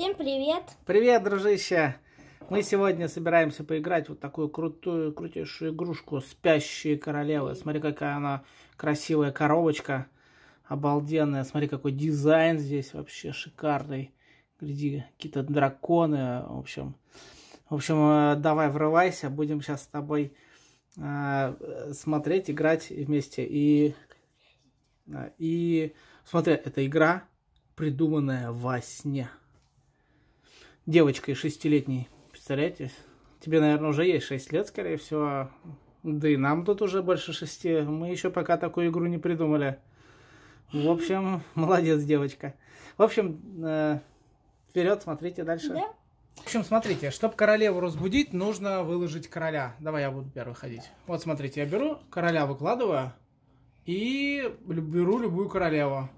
Всем привет! Привет, дружище! Мы сегодня собираемся поиграть вот такую крутую, крутейшую игрушку «Спящие королевы». Смотри, какая она красивая коробочка, обалденная. Смотри, какой дизайн здесь вообще шикарный. Гляди, какие-то драконы, в общем. В общем, э, давай врывайся, будем сейчас с тобой э, смотреть, играть вместе. И, э, и смотри, это игра, придуманная во сне девочкой шестилетней. Представляете? Тебе, наверное, уже есть 6 лет, скорее всего. А, да и нам тут уже больше шести. Мы еще пока такую игру не придумали. В общем, молодец, девочка. В общем, э, вперед, смотрите дальше. Да? В общем, смотрите, чтобы королеву разбудить, нужно выложить короля. Давай я буду первый ходить. Вот, смотрите, я беру, короля выкладываю и беру любую королеву.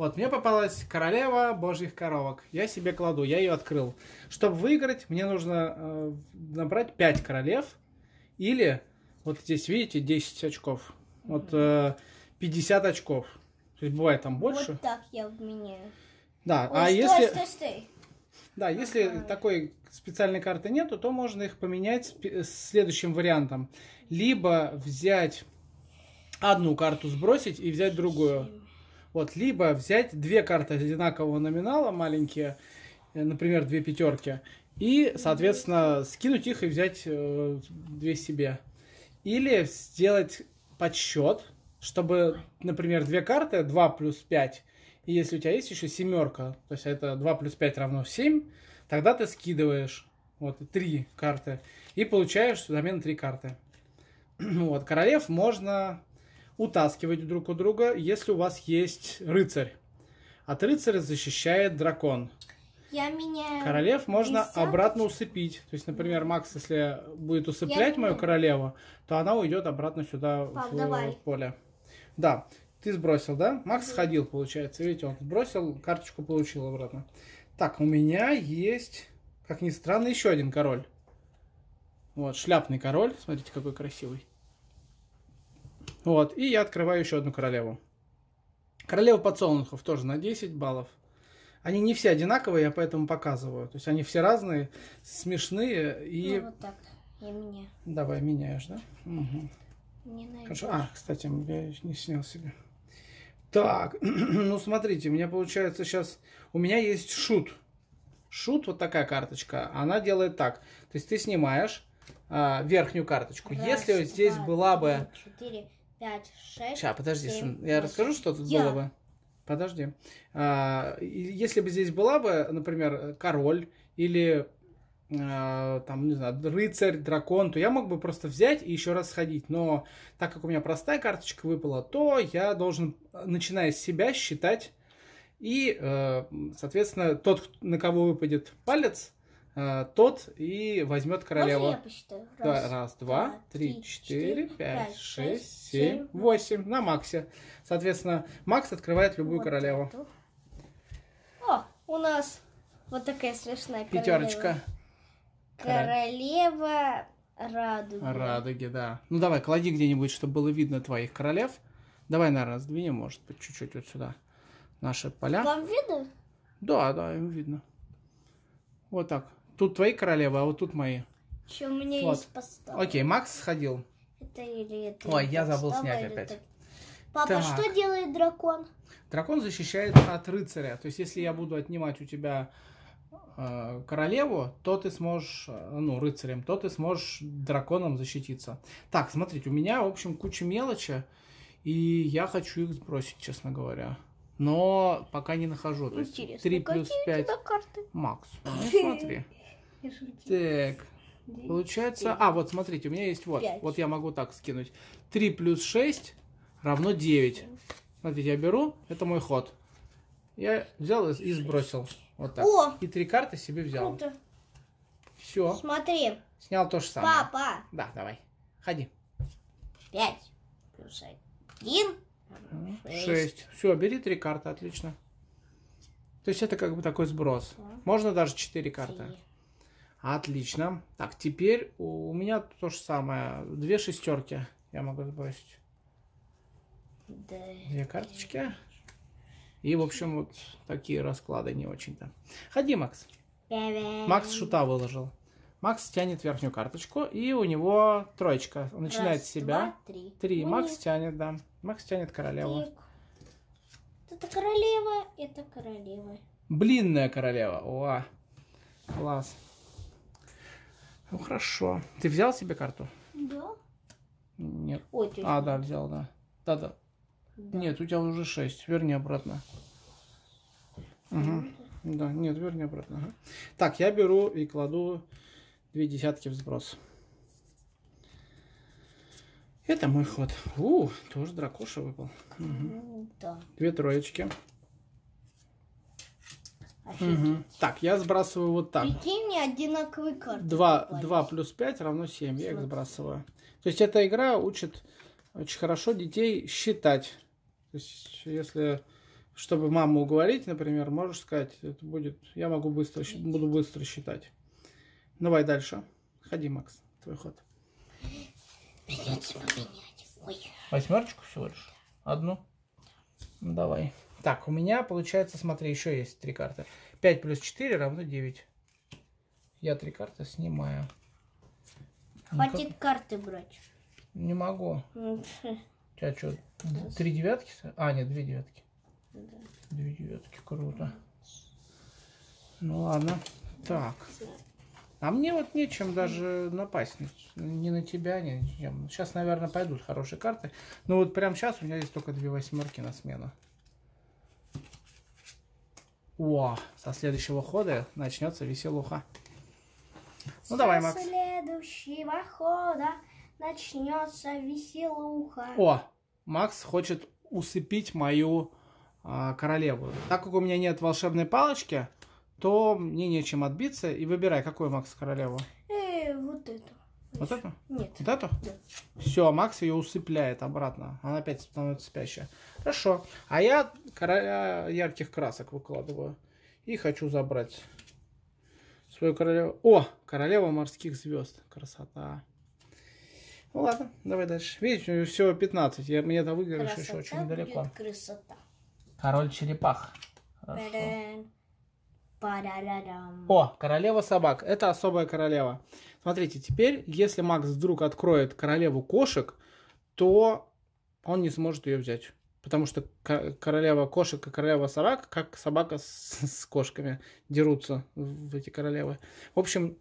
Вот, мне попалась королева божьих коровок. Я себе кладу, я ее открыл. Чтобы выиграть, мне нужно э, набрать 5 королев. Или, вот здесь видите, 10 очков. Вот э, 50 очков. То есть бывает там больше. Вот так я обменяю. Да, Ой, а стой, если... Стой, стой. Да, если такой специальной карты нету, то можно их поменять с следующим вариантом. Либо взять одну карту, сбросить и взять другую. Вот, либо взять две карты одинакового номинала, маленькие, э, например, две пятерки, и, соответственно, скинуть их и взять э, две себе. Или сделать подсчет, чтобы, например, две карты, 2 плюс 5, и если у тебя есть еще семерка, то есть это 2 плюс 5 равно 7, тогда ты скидываешь вот, три карты и получаешь взамен три карты. вот, королев можно утаскивать друг у друга, если у вас есть рыцарь. От рыцаря защищает дракон. Я меняю. Королев можно рисунок. обратно усыпить. То есть, например, Макс, если будет усыплять Я мою королеву, то она уйдет обратно сюда Пап, в, э, давай. в поле. Да. Ты сбросил, да? Макс да. сходил, получается. Видите, он сбросил, карточку получил обратно. Так, у меня есть, как ни странно, еще один король. Вот, шляпный король. Смотрите, какой красивый. Вот, и я открываю еще одну королеву. Королева подсолнухов тоже на 10 баллов. Они не все одинаковые, я поэтому показываю. То есть они все разные, смешные и... Ну, вот так. И мне. Давай, меняешь, да? Угу. Не Хорошо. А, кстати, я не снял себе. Так, ну смотрите, у меня получается сейчас... У меня есть шут. Шут, вот такая карточка, она делает так. То есть ты снимаешь а, верхнюю карточку. Раз, Если два, здесь была бы... Четыре, пять, шесть. Сейчас, подожди, 7, сын, я расскажу, что тут я... было бы. Подожди. А, если бы здесь была бы, например, король или а, там, не знаю, рыцарь, дракон, то я мог бы просто взять и еще раз сходить. Но так как у меня простая карточка выпала, то я должен, начиная с себя, считать. И, э, соответственно, тот, на кого выпадет палец, Э, тот и возьмет королеву. Можно я раз, да, раз, два, два три, четыре, пять, шесть, семь, восемь. На Максе. Соответственно, Макс открывает любую вот королеву. Эту. О, у нас вот такая страшная королева. Пятерочка. Королева радуги. Радуги, да. Ну давай, клади где-нибудь, чтобы было видно твоих королев. Давай, наверное, сдвинем, может быть, чуть-чуть вот сюда наши поля. Вам видно? Да, да, им видно. Вот так. Тут твои королевы, а вот тут мои. Еще у меня вот. есть подстава. Окей, Макс сходил. Это или это. Ой, я забыл снять опять. Папа, так. что делает дракон? Дракон защищает от рыцаря. То есть, если я буду отнимать у тебя э, королеву, то ты сможешь, э, ну, рыцарем, то ты сможешь драконом защититься. Так, смотрите, у меня, в общем, куча мелочи, и я хочу их сбросить, честно говоря но пока не нахожу. То Интересно, есть 3 плюс 5 карты? макс. Ну, смотри. Так. Получается... А, вот смотрите, у меня есть вот. Вот я могу так скинуть. 3 плюс 6 равно 9. Смотрите, я беру, это мой ход. Я взял и сбросил. Вот так. И три карты себе взял. Все. Смотри. Снял то же самое. Папа. Да, давай. Ходи. Пять плюс один Шесть. Все, бери три карты, отлично. То есть это как бы такой сброс. Можно даже четыре карты. Отлично. Так, теперь у меня то же самое. Две шестерки я могу сбросить. Две карточки. И, в общем, вот такие расклады не очень-то. Ходи, Макс. Макс шута выложил. Макс тянет верхнюю карточку, и у него троечка. Он начинает Раз, с себя. Два, три. Три. Макс не... тянет, да. Макс тянет королеву. Трик. Это королева, это королева. Блинная королева. О, класс. Ну хорошо. Ты взял себе карту? Да. Нет. Ой, а, да, взял, да. Да, да. Да. Нет, у тебя уже 6. Верни обратно. Угу. Да, нет, верни обратно. Ага. Так, я беру и кладу две десятки в сброс. Это мой ход. У, тоже дракоша выпал. Угу. Да. Две троечки. Угу. Так, я сбрасываю вот так. Прикинь, мне карты. 2, 2 плюс 5 равно 7. Я их сбрасываю. То есть эта игра учит очень хорошо детей считать. То есть, если чтобы маму уговорить, например, можешь сказать, это будет, я могу быстро, буду быстро считать. Давай дальше. Ходи, Макс, твой ход. Придется поменять. Ой. Восьмерочку всего лишь? Одну? Ну, давай. Так, у меня получается, смотри, еще есть три карты. 5 плюс 4 равно 9. Я три карты снимаю. Хватит Никак... карты брать. Не могу. Тебя что, три девятки? А, нет, две девятки. Да. Две девятки, круто. Ну ладно. Так. А мне вот нечем даже напасть. Ни на тебя, ни на чем. Сейчас, наверное, пойдут хорошие карты. Но ну вот прямо сейчас у меня есть только две восьмерки на смену. О, со следующего хода начнется веселуха. Ну давай, Макс. Со следующего хода начнется веселуха. О, Макс хочет усыпить мою а, королеву. Так как у меня нет волшебной палочки, то мне нечем отбиться. И выбирай, какую Макс королеву. Э, вот эту. Вот эту? Нет. Вот эту? Да. Все, Макс ее усыпляет обратно. Она опять становится спящая. Хорошо. А я короля а, ярких красок выкладываю. И хочу забрать свою королеву. О, королева морских звезд. Красота. Ну ладно, давай дальше. Видишь, все 15. Я, мне до выигрыша еще очень далеко. Красота. Король черепах. Хорошо. О, королева собак. Это особая королева. Смотрите, теперь, если Макс вдруг откроет королеву кошек, то он не сможет ее взять. Потому что королева кошек и королева собак, как собака с, с кошками, дерутся в эти королевы. В общем,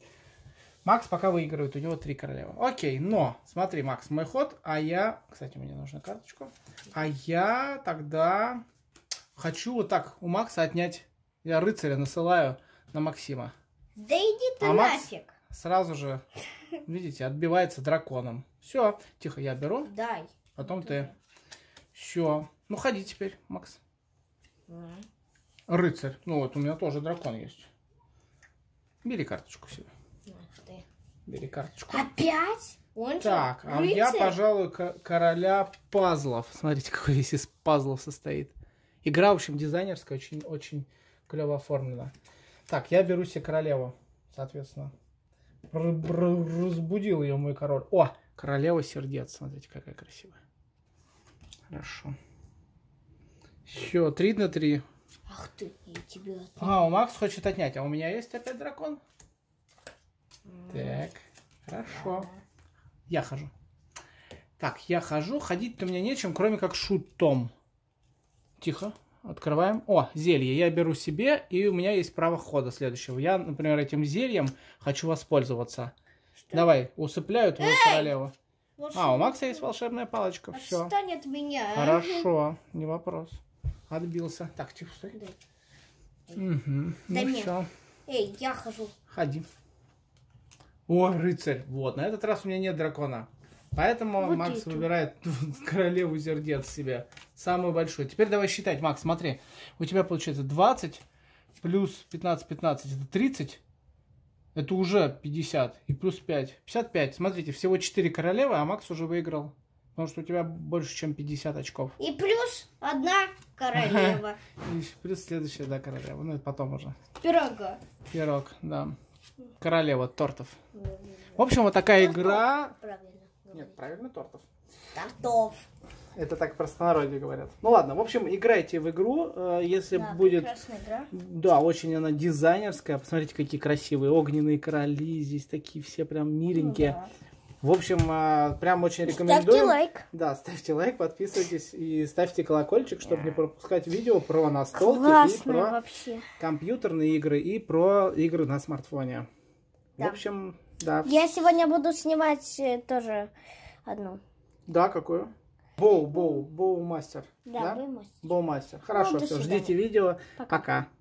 Макс пока выигрывает, у него три королевы. Окей, но, смотри, Макс, мой ход, а я... Кстати, мне нужна карточку. А я тогда хочу вот так у Макса отнять я рыцаря насылаю на Максима. Да иди ты а Макс нафиг. сразу же, видите, отбивается драконом. Все, тихо, я беру. Дай. Потом ты. Все. Ну, ходи теперь, Макс. Да. Рыцарь. Ну, вот у меня тоже дракон есть. Бери карточку себе. Бери карточку. Опять? Он так, же а рыцарь? я, пожалуй, короля пазлов. Смотрите, какой весь из пазлов состоит. Игра, в общем, дизайнерская, очень-очень клево оформлено. Так, я беру себе королеву, соответственно. Р -р Разбудил ее мой король. О, королева сердец. Смотрите, какая красивая. Хорошо. Все, три на три. Ах ты, я тебя. отнять. А, у Макс хочет отнять. А у меня есть опять дракон? Так, хорошо. Я хожу. Так, я хожу. Ходить-то мне нечем, кроме как шутом. Тихо, Открываем. О, зелье. Я беру себе, и у меня есть право хода следующего. Я, например, этим зельем хочу воспользоваться. Что? Давай, усыпляю твою Эй! королеву. Волшебная. А, у Макса есть волшебная палочка. Все. Отстань меня. А? Хорошо, не вопрос. Отбился. Так, тихо, стой. Да. Угу. Да ну все. Эй, я хожу. Ходи. О, рыцарь. Вот, на этот раз у меня нет дракона. Поэтому вот Макс эту. выбирает королеву сердец себе. Самую большую. Теперь давай считать, Макс, смотри. У тебя получается 20 плюс 15, 15, это 30. Это уже 50. И плюс 5. 55. Смотрите, всего 4 королевы, а Макс уже выиграл. Потому что у тебя больше, чем 50 очков. И плюс одна королева. И плюс следующая, да, королева. Ну, это потом уже. Пирога. Пирог, да. Королева тортов. В общем, вот такая игра. Правильно. Нет, правильно, тортов. Тортов. Это так простонародье говорят. Ну ладно, в общем, играйте в игру, э, если да, будет... игра. Да, очень она дизайнерская. Посмотрите, какие красивые огненные короли здесь, такие все прям миленькие. Ну, да. В общем, э, прям очень рекомендую. Ставьте лайк. Да, ставьте лайк, подписывайтесь и ставьте колокольчик, чтобы да. не пропускать видео про настолки Классные и про вообще. компьютерные игры и про игры на смартфоне. Да. В общем, да. Я сегодня буду снимать э, тоже одну. Да, какую? Боу, боу, боу мастер. Да, да? боу мастер. Боу мастер. Ну, Хорошо, ну, все, ждите видео. Пока. Пока.